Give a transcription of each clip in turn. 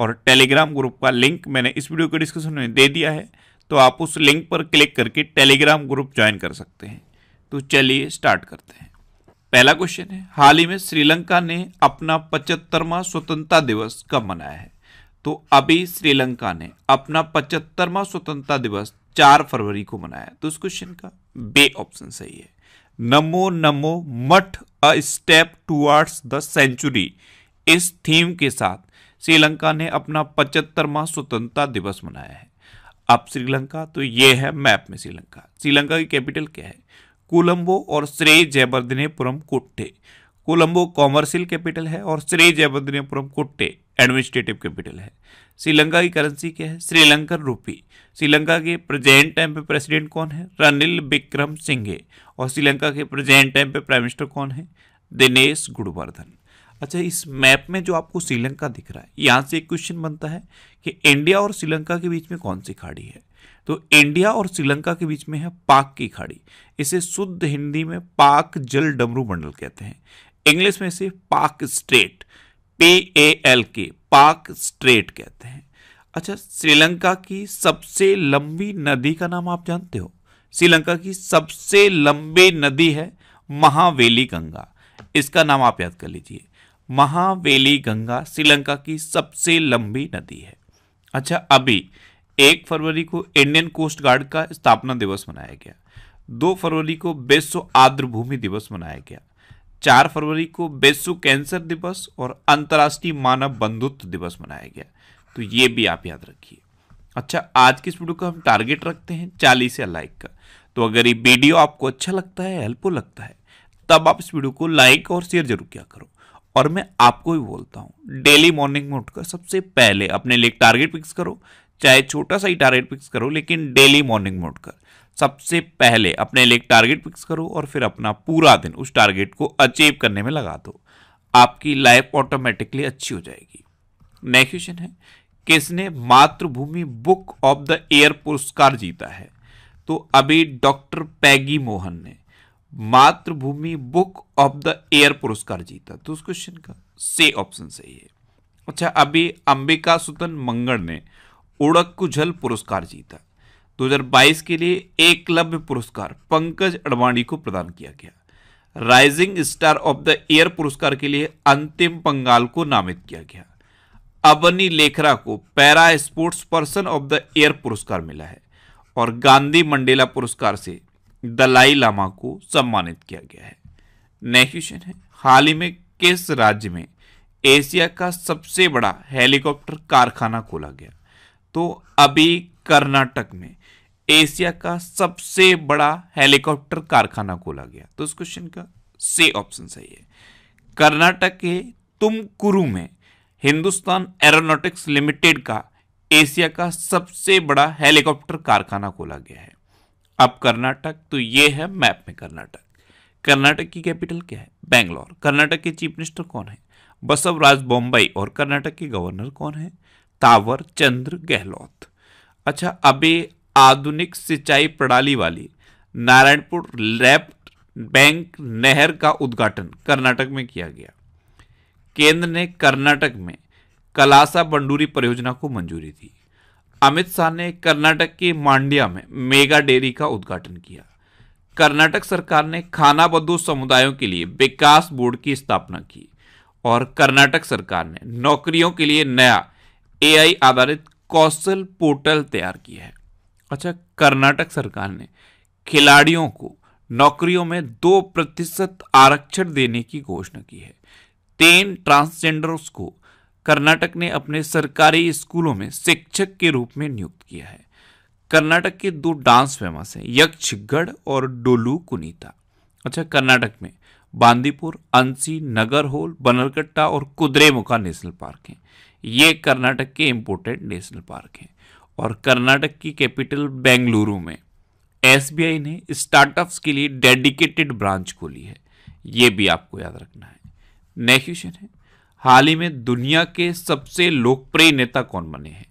और Telegram group का link मैंने इस वीडियो के डिस्क्रिप्शन में दे दिया है तो आप उस लिंक पर क्लिक करके टेलीग्राम ग्रुप ज्वाइन कर सकते हैं तो चलिए स्टार्ट करते हैं पहला क्वेश्चन है हाल ही में श्रीलंका ने अपना पचहत्तरवा स्वतंत्रता दिवस कब मनाया है तो अभी श्रीलंका ने अपना पचहत्तरवा स्वतंत्रता दिवस चार फरवरी को मनाया तो इस क्वेश्चन का बे ऑप्शन सही है Namo Namo Matha a step towards the century इस थीम के साथ श्रीलंका ने अपना पचहत्तरवा स्वतंत्रता दिवस मनाया है अब श्रीलंका तो ये है मैप में श्रीलंका श्रीलंका की कैपिटल क्या है कोलंबो और श्रेय जयवर्धनेपुरम कोट्टे कोलंबो कॉमर्शियल कैपिटल है और श्रेय जयवर्धनेपुरम कोट्टे एडमिनिस्ट्रेटिव कैपिटल है श्रीलंका की करेंसी क्या है श्रीलंकन रूपी श्रीलंका के प्रेजेंट टाइम पे प्रेसिडेंट कौन है रनिल विक्रम सिंघे और श्रीलंका के प्रेजेंट टाइम पे प्राइम मिनिस्टर कौन है दिनेश गुणवर्धन अच्छा इस मैप में जो आपको श्रीलंका दिख रहा है यहाँ से एक क्वेश्चन बनता है कि इंडिया और श्रीलंका के बीच में कौन सी खाड़ी है तो इंडिया और श्रीलंका के बीच में है पाक की खाड़ी इसे शुद्ध हिंदी में पाक जल डमरू मंडल कहते हैं इंग्लिश में इसे पाक स्ट्रेट पी ए एल के पाक स्ट्रेट कहते हैं अच्छा श्रीलंका की सबसे लंबी नदी का नाम आप जानते हो श्रीलंका की सबसे लंबी नदी है महावेली गंगा इसका नाम आप याद कर लीजिए महावेली गंगा श्रीलंका की सबसे लंबी नदी है अच्छा अभी एक फरवरी को इंडियन कोस्ट गार्ड का स्थापना दिवस मनाया गया दो फरवरी को बेस्व आर्द्र भूमि दिवस मनाया गया चार फरवरी को बेस्व कैंसर दिवस और अंतर्राष्ट्रीय मानव बंधुत्व दिवस मनाया गया तो ये भी आप याद रखिए अच्छा आज की इस वीडियो का हम टारगेट रखते हैं चालीस या लाइक का तो अगर ये वीडियो आपको अच्छा लगता है हेल्पफुल लगता है तब आप इस वीडियो को लाइक और शेयर जरूर किया करो और मैं आपको भी बोलता हूँ डेली मॉर्निंग में उठकर सबसे पहले अपने लिए टारगेट फिक्स करो चाहे छोटा सा ही टारगेट फिक्स करो लेकिन डेली मॉर्निंग में उठकर सबसे पहले अपने लिए टारगेट फिक्स करो और फिर अपना पूरा दिन उस टारगेट को अचीव करने में लगा दो आपकी लाइफ ऑटोमेटिकली अच्छी हो जाएगी नेक्स्ट क्वेश्चन है किसने मातृभूमि बुक ऑफ द ईयर पुरस्कार जीता है तो अभी डॉक्टर पैगी मोहन ने मातृभूमि बुक ऑफ द एयर पुरस्कार जीता तो उस क्वेश्चन का से ऑप्शन सही है अच्छा अभी अंबिका सुतन मंगड़ ने उड़क कुझल पुरस्कार जीता 2022 के लिए एकलव्य पुरस्कार पंकज अडवाणी को प्रदान किया गया rising star of the year पुरस्कार के लिए अंतिम पंगाल को नामित किया गया अबनी लेखरा को para sports person of the year पुरस्कार मिला है और गांधी मंडेला पुरस्कार से दलाई लामा को सम्मानित किया गया है नेक्स्ट क्वेश्चन है हाल ही में किस राज्य में एशिया का सबसे बड़ा हेलीकॉप्टर कारखाना खोला गया तो अभी कर्नाटक में एशिया का सबसे बड़ा हेलीकॉप्टर कारखाना खोला गया तो इस क्वेश्चन का से ऑप्शन सही है कर्नाटक के तुमकुरु में हिंदुस्तान एरोनॉटिक्स लिमिटेड का एशिया का सबसे बड़ा हेलीकॉप्टर कारखाना खोला गया है अब कर्नाटक तो ये है मैप में कर्नाटक कर्नाटक की कैपिटल क्या है बेंगलोर कर्नाटक के चीफ मिनिस्टर कौन है बसवराज बॉम्बई और कर्नाटक के गवर्नर कौन है तावर चंद्र गहलोत अच्छा अभी आधुनिक सिंचाई प्रणाली वाली नारायणपुर लेफ्ट बैंक नहर का उद्घाटन कर्नाटक में किया गया केंद्र ने कर्नाटक में कलासा बंडूरी परियोजना को मंजूरी दी अमित शाह ने कर्नाटक के मांड्या में मेगा डेयरी का उद्घाटन किया कर्नाटक सरकार ने खाना बदू समुदायों के लिए विकास बोर्ड की स्थापना की और कर्नाटक सरकार ने नौकरियों के लिए नया एआई आधारित कौशल पोर्टल तैयार किया है अच्छा कर्नाटक सरकार ने खिलाड़ियों को नौकरियों में दो प्रतिशत आरक्षण देने की घोषणा की है तीन ट्रांसजेंडर्स को कर्नाटक ने अपने सरकारी स्कूलों में शिक्षक के रूप में नियुक्त किया है कर्नाटक के दो डांस फेमस हैं यक्षगढ़ और डोलू कुनीता अच्छा कर्नाटक में बांदीपुर अंसी नगर होल बनरकट्टा और कुद्रेमुखा नेशनल पार्क हैं ये कर्नाटक के इम्पोर्टेंट नेशनल पार्क हैं और कर्नाटक की कैपिटल बेंगलुरु में एसबीआई ने स्टार्टअप्स के लिए डेडिकेटेड ब्रांच खोली है ये भी आपको याद रखना है नेक्स्ट क्वेश्चन है हाल ही में दुनिया के सबसे लोकप्रिय नेता कौन बने हैं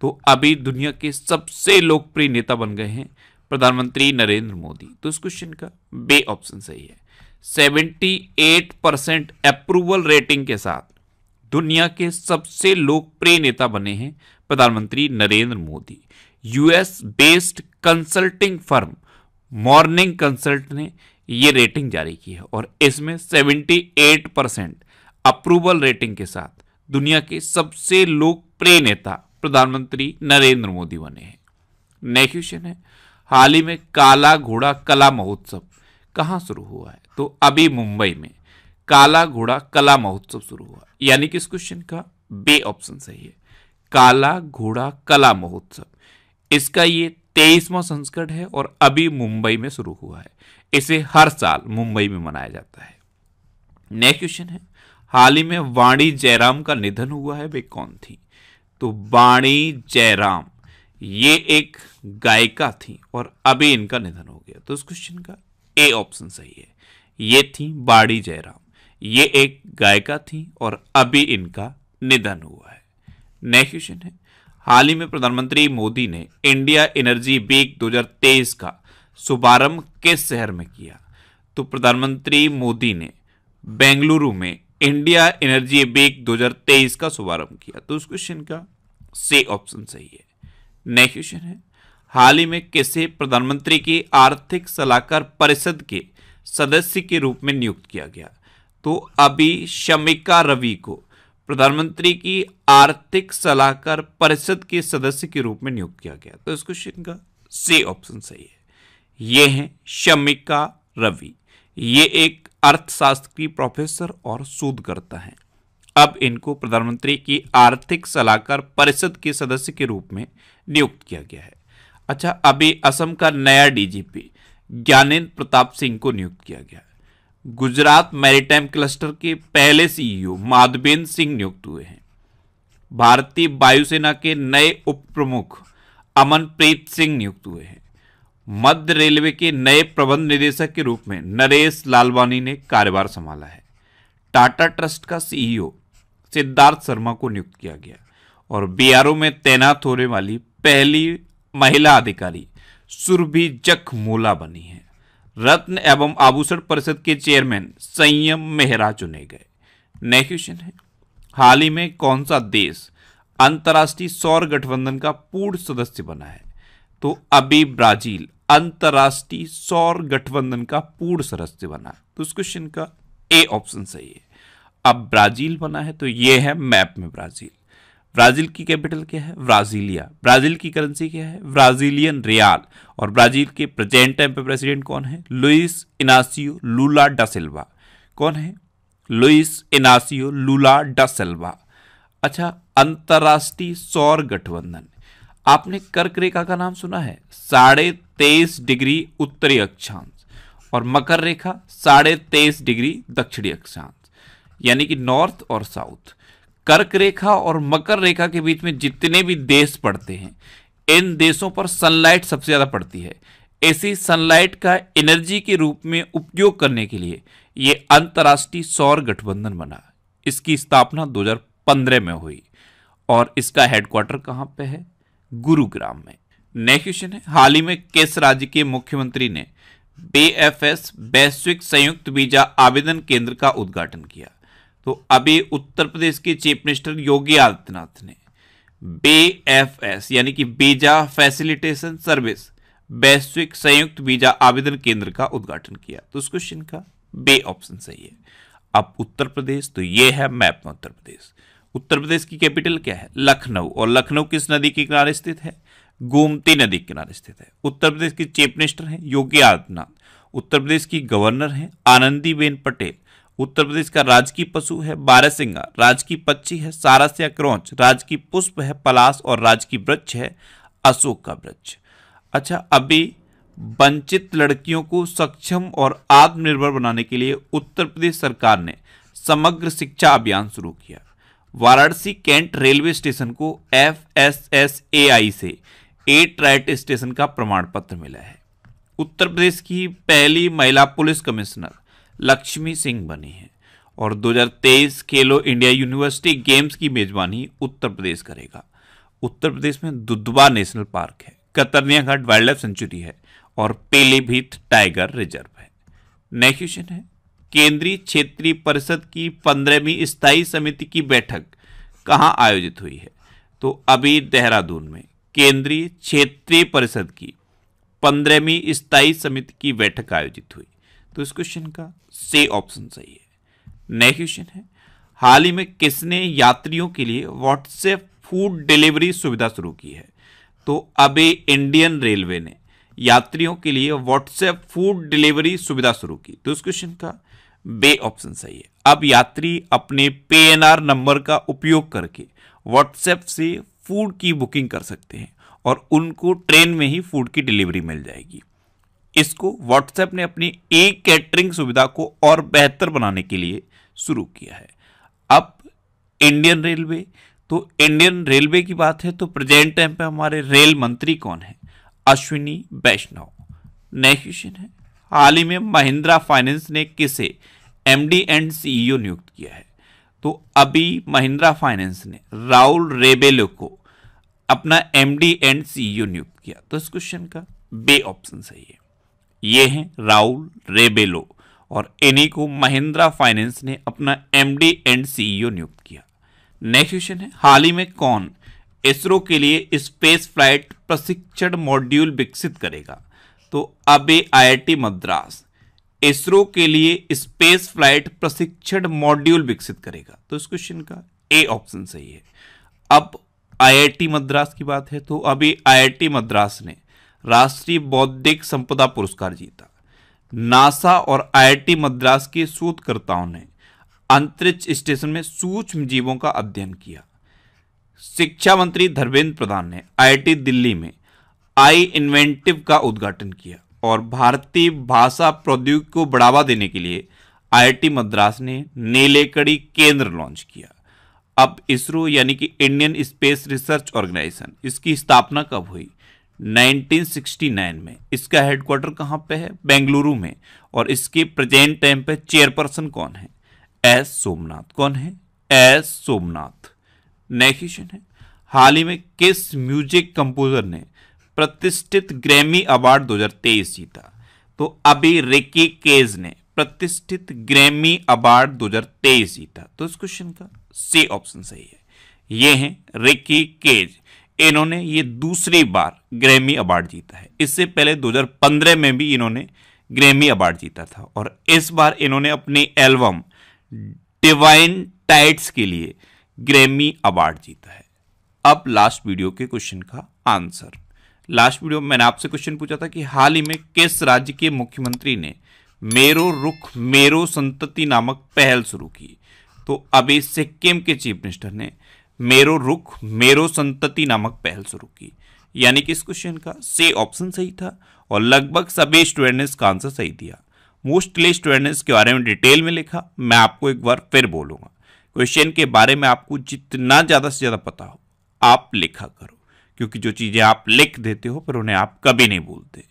तो अभी दुनिया के सबसे लोकप्रिय नेता बन गए हैं प्रधानमंत्री नरेंद्र मोदी तो इस क्वेश्चन का बे ऑप्शन सही है 78 परसेंट अप्रूवल रेटिंग के साथ दुनिया के सबसे लोकप्रिय नेता बने हैं प्रधानमंत्री Narendra Modi US based consulting firm Morning Consult ने ये रेटिंग जारी की है और इसमें 78 परसेंट अप्रूवल रेटिंग के साथ दुनिया के सबसे लोकप्रिय नेता प्रधानमंत्री नरेंद्र मोदी बने हैं नेक्स्ट क्वेश्चन है हाल ही में काला घोड़ा कला महोत्सव कहाँ शुरू हुआ है तो अभी मुंबई में काला घोड़ा कला महोत्सव शुरू हुआ यानी कि इस क्वेश्चन का बे ऑप्शन सही है काला घोड़ा कला महोत्सव इसका ये तेईसवा संस्करण है और अभी मुंबई में शुरू हुआ है इसे हर साल मुंबई में मनाया जाता है नेक्स्ट क्वेश्चन है हाल ही में वाणी जयराम का निधन हुआ है वे कौन थी तो वाणी जयराम ये एक गायिका थी और अभी इनका निधन हो गया तो इस क्वेश्चन का ए ऑप्शन सही है ये थी वाणी जयराम ये एक गायिका थी और अभी इनका निधन हुआ है नेक्स्ट क्वेश्चन है हाल ही में प्रधानमंत्री मोदी ने इंडिया एनर्जी वीक 2023 का शुभारंभ किस शहर में किया तो प्रधानमंत्री मोदी ने बेंगलुरु में इंडिया एनर्जी वीक 2023 का शुभारंभ किया तो उस क्वेश्चन का सी ऑप्शन सही है नेक्स्ट क्वेश्चन है हाल ही में किसे प्रधानमंत्री की आर्थिक सलाहकार परिषद के सदस्य के रूप में नियुक्त किया गया तो अभी शमिका रवि को प्रधानमंत्री की आर्थिक सलाहकार परिषद के सदस्य के रूप में नियुक्त किया गया तो इस क्वेश्चन का सी ऑप्शन सही है ये हैं शमिका रवि ये एक की प्रोफेसर और शोधकर्ता हैं अब इनको प्रधानमंत्री की आर्थिक सलाहकार परिषद के सदस्य के रूप में नियुक्त किया गया है अच्छा अभी असम का नया डीजीपी ज्ञानेन्द्र प्रताप सिंह को नियुक्त किया गया है गुजरात मैरिटाइम क्लस्टर के पहले सीईओ माधवेंद्र सिंह नियुक्त हुए हैं भारतीय वायुसेना के नए उप प्रमुख अमनप्रीत सिंह नियुक्त हुए हैं मध्य रेलवे के नए प्रबंध निदेशक के रूप में नरेश लालवानी ने कार्यभार संभाला है टाटा ट्रस्ट का सीईओ सिद्धार्थ शर्मा को नियुक्त किया गया और बीआरओ में तैनात होने वाली पहली महिला अधिकारी सुरभि जखमोला बनी है रत्न एवं आभूषण परिषद के चेयरमैन संयम मेहरा चुने गए नए क्वेश्चन है हाल ही में कौन सा देश अंतर्राष्ट्रीय सौर गठबंधन का पूर्ण सदस्य बना है तो अभी ब्राजील अंतर्राष्ट्रीय सौर गठबंधन का पूर्ण सदस्य बना तो इस क्वेश्चन का ए ऑप्शन सही है अब ब्राजील बना है तो यह है मैप में ब्राजील ब्राजील की कैपिटल क्या है ब्राजीलिया ब्राजील की करेंसी क्या है ब्राजीलियन रियाल और ब्राजील के प्रेजेंट टाइम पे प्रेसिडेंट कौन है लुइस इनासियो लूला डा सिल्वा कौन है लुइस इनासियो लूला डा सिल्वा अच्छा अंतर्राष्ट्रीय सौर गठबंधन आपने कर्क रेखा का नाम सुना है साढ़े तेईस डिग्री उत्तरी अक्षांश और मकर रेखा साढ़े तेईस डिग्री दक्षिणी अक्षांश यानी कि नॉर्थ और साउथ कर्क रेखा और मकर रेखा के बीच में जितने भी देश पड़ते हैं इन देशों पर सनलाइट सबसे ज़्यादा पड़ती है ऐसी सनलाइट का एनर्जी के रूप में उपयोग करने के लिए ये अंतर्राष्ट्रीय सौर गठबंधन बना इसकी स्थापना 2015 में हुई और इसका हेडक्वार्टर कहाँ पे है गुरुग्राम में नेक्स्ट क्वेश्चन है हाल ही में किस राज्य के मुख्यमंत्री ने बीएफएस वैश्विक संयुक्त वीजा आवेदन केंद्र का उद्घाटन किया तो अभी उत्तर प्रदेश के चीफ मिनिस्टर योगी आदित्यनाथ ने बीएफएस यानी कि वीजा फैसिलिटेशन सर्विस वैश्विक संयुक्त वीजा आवेदन केंद्र का उद्घाटन किया तो उस क्वेश्चन का बे ऑप्शन सही है अब उत्तर प्रदेश तो ये है मैप में उत्तर प्रदेश उत्तर प्रदेश की कैपिटल क्या है लखनऊ और लखनऊ किस नदी के किनारे स्थित है गोमती नदी के किनारे स्थित है उत्तर प्रदेश की चीफ मिनिस्टर हैं योगी आदित्यनाथ उत्तर प्रदेश की गवर्नर हैं आनंदीबेन पटेल उत्तर प्रदेश का राजकीय पशु है बारहसिंगा राजकीय पक्षी है सारस या क्रौच राजकीय पुष्प है पलास और राजकीय वृक्ष है अशोक का वृक्ष अच्छा अभी वंचित लड़कियों को सक्षम और आत्मनिर्भर बनाने के लिए उत्तर प्रदेश सरकार ने समग्र शिक्षा अभियान शुरू किया वाराणसी कैंट रेलवे स्टेशन को F S S A I से एट राइट स्टेशन का प्रमाण पत्र मिला है उत्तर प्रदेश की पहली महिला पुलिस कमिश्नर लक्ष्मी सिंह बनी है और 2023 खेलो इंडिया यूनिवर्सिटी गेम्स की मेजबानी उत्तर प्रदेश करेगा उत्तर प्रदेश में दुधवा नेशनल पार्क है Katarniaghat wildlife sanctuary है और पीलीभीत टाइगर रिजर्व है नेक्स्ट क्वेश्चन है केंद्रीय क्षेत्रीय परिषद की पंद्रहवीं स्थायी समिति की बैठक कहाँ आयोजित हुई है तो अभी देहरादून में केंद्रीय क्षेत्रीय परिषद की पंद्रहवीं स्थायी समिति की बैठक आयोजित हुई तो इस क्वेश्चन का से ऑप्शन सही है नेक्स्ट क्वेश्चन है हाल ही में किसने यात्रियों के लिए व्हाट्सएप फूड डिलीवरी सुविधा शुरू की है तो अभी इंडियन रेलवे ने यात्रियों के लिए व्हाट्सएप फूड डिलीवरी सुविधा शुरू की तो इस क्वेश्चन का बे ऑप्शन सही है अब यात्री अपने पीएनआर नंबर का उपयोग करके व्हाट्सएप से फूड की बुकिंग कर सकते हैं और उनको ट्रेन में ही फूड की डिलीवरी मिल जाएगी इसको व्हाट्सएप ने अपनी ई कैटरिंग सुविधा को और बेहतर बनाने के लिए शुरू किया है अब इंडियन रेलवे तो इंडियन रेलवे की बात है तो प्रेजेंट टाइम पे हमारे रेल मंत्री कौन है अश्विनी वैष्णव नेक्स्ट क्वेश्चन है हाल ही में महिंद्रा फाइनेंस ने किसे एमडी एंड सीईओ नियुक्त किया है तो अभी महिंद्रा फाइनेंस ने राहुल रेबेलो को अपना एमडी एंड सीईओ नियुक्त किया तो इस क्वेश्चन का बे ऑप्शन सही है ये हैं राहुल रेबेलो और इन्हीं को महिंद्रा फाइनेंस ने अपना एमडी एंड सीईओ नियुक्त किया नेक्स्ट क्वेश्चन है हाल ही में कौन इसरो के लिए स्पेस फ्लाइट प्रशिक्षण मॉड्यूल विकसित करेगा तो अभी आई मद्रास इसरो के लिए स्पेस फ्लाइट प्रशिक्षण मॉड्यूल विकसित करेगा तो इस क्वेश्चन का ए ऑप्शन सही है अब आईआईटी मद्रास की बात है तो अभी आईआईटी मद्रास ने राष्ट्रीय बौद्धिक संपदा पुरस्कार जीता नासा और आईआईटी मद्रास के शोधकर्ताओं ने अंतरिक्ष स्टेशन में सूक्ष्म जीवों का अध्ययन किया शिक्षा मंत्री धर्मेंद्र प्रधान ने आईआईटी दिल्ली में आई इन्वेंटिव का उद्घाटन किया और भारतीय भाषा प्रौद्योगिकी को बढ़ावा देने के लिए आईआईटी मद्रास ने नीलेकड़ी केंद्र लॉन्च किया अब इसरो यानी कि इंडियन स्पेस रिसर्च ऑर्गेनाइजेशन इसकी स्थापना कब हुई 1969 में इसका हेडक्वार्टर कहाँ पे है बेंगलुरु में और इसके प्रेजेंट टाइम पे चेयरपर्सन कौन है एस सोमनाथ कौन है एस सोमनाथ नेक्स्ट क्वेश्चन है हाल ही में किस म्यूजिक कंपोजर ने प्रतिष्ठित ग्रैमी अवार्ड 2023 जीता तो अभी रिकी केज ने प्रतिष्ठित ग्रैमी अवार्ड 2023 जीता तो इस क्वेश्चन का सी ऑप्शन सही है ये हैं रिकी केज इन्होंने ये दूसरी बार ग्रैमी अवार्ड जीता है इससे पहले 2015 में भी इन्होंने ग्रैमी अवार्ड जीता था और इस बार इन्होंने अपनी एल्बम डिवाइन टाइट्स के लिए ग्रैमी अवार्ड जीता है अब लास्ट वीडियो के क्वेश्चन का आंसर लास्ट वीडियो में मैंने आपसे क्वेश्चन पूछा था कि हाल ही में किस राज्य के मुख्यमंत्री ने मेरो रुख मेरो संतति नामक पहल शुरू की तो अभी सिक्किम के चीफ मिनिस्टर ने मेरो रुख मेरो संतति नामक पहल शुरू की यानी कि इस क्वेश्चन का से ऑप्शन सही था और लगभग सभी स्टूडेंट ने इसका आंसर सही दिया मोस्टली स्टूडेंट ने इसके बारे में डिटेल में लिखा मैं आपको एक बार फिर बोलूँगा क्वेश्चन के बारे में आपको जितना ज़्यादा से ज़्यादा पता हो आप लिखा करो क्योंकि जो चीज़ें आप लिख देते हो पर उन्हें आप कभी नहीं भूलते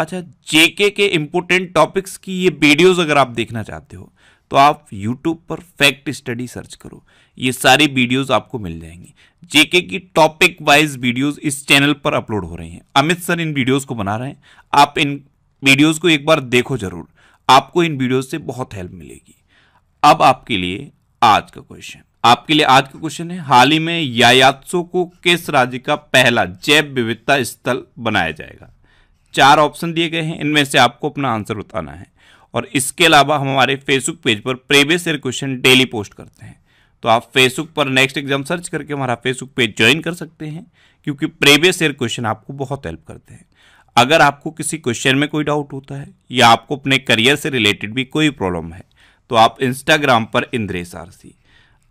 अच्छा जेके के इम्पोर्टेंट टॉपिक्स की ये वीडियोस अगर आप देखना चाहते हो तो आप यूट्यूब पर फैक्ट स्टडी सर्च करो ये सारी वीडियोस आपको मिल जाएंगी जेके की टॉपिक वाइज वीडियोस इस चैनल पर अपलोड हो रही हैं अमित सर इन वीडियोस को बना रहे हैं आप इन वीडियोज़ को एक बार देखो जरूर आपको इन वीडियोज से बहुत हेल्प मिलेगी अब आपके लिए आज का क्वेश्चन आपके लिए आज का क्वेश्चन है हाल ही में यायात्सो को किस राज्य का पहला जैव विविधता स्थल बनाया जाएगा चार ऑप्शन दिए गए हैं इनमें से आपको अपना आंसर बताना है और इसके अलावा हम हमारे फेसबुक पेज पर previous year question daily post करते हैं तो आप फेसबुक पर नेक्स्ट एग्जाम सर्च करके हमारा फेसबुक पेज ज्वाइन कर सकते हैं क्योंकि प्रीवियस ईयर क्वेश्चन आपको बहुत हेल्प करते हैं अगर आपको किसी क्वेश्चन में कोई डाउट होता है या आपको अपने करियर से रिलेटेड भी कोई प्रॉब्लम है तो आप इंस्टाग्राम पर इंद्रेश आरसी